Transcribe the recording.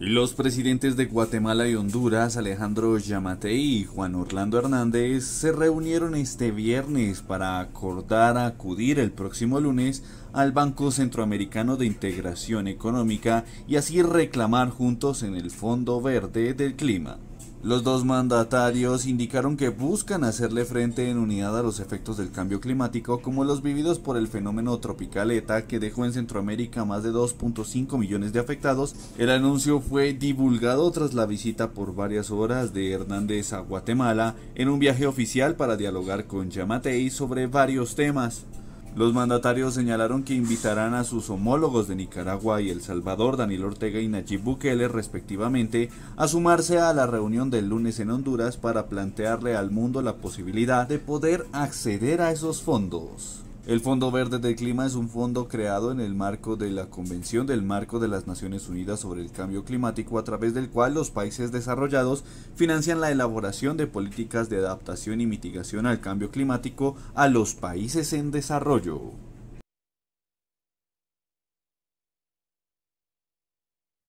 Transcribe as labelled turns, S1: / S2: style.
S1: Los presidentes de Guatemala y Honduras, Alejandro Yamatei y Juan Orlando Hernández, se reunieron este viernes para acordar acudir el próximo lunes al Banco Centroamericano de Integración Económica y así reclamar juntos en el Fondo Verde del Clima. Los dos mandatarios indicaron que buscan hacerle frente en unidad a los efectos del cambio climático como los vividos por el fenómeno tropical ETA que dejó en Centroamérica más de 2.5 millones de afectados. El anuncio fue divulgado tras la visita por varias horas de Hernández a Guatemala en un viaje oficial para dialogar con Yamatei sobre varios temas. Los mandatarios señalaron que invitarán a sus homólogos de Nicaragua y El Salvador, Daniel Ortega y Nayib Bukele, respectivamente, a sumarse a la reunión del lunes en Honduras para plantearle al mundo la posibilidad de poder acceder a esos fondos. El Fondo Verde del Clima es un fondo creado en el marco de la Convención del Marco de las Naciones Unidas sobre el Cambio Climático a través del cual los países desarrollados financian la elaboración de políticas de adaptación y mitigación al cambio climático a los países en desarrollo.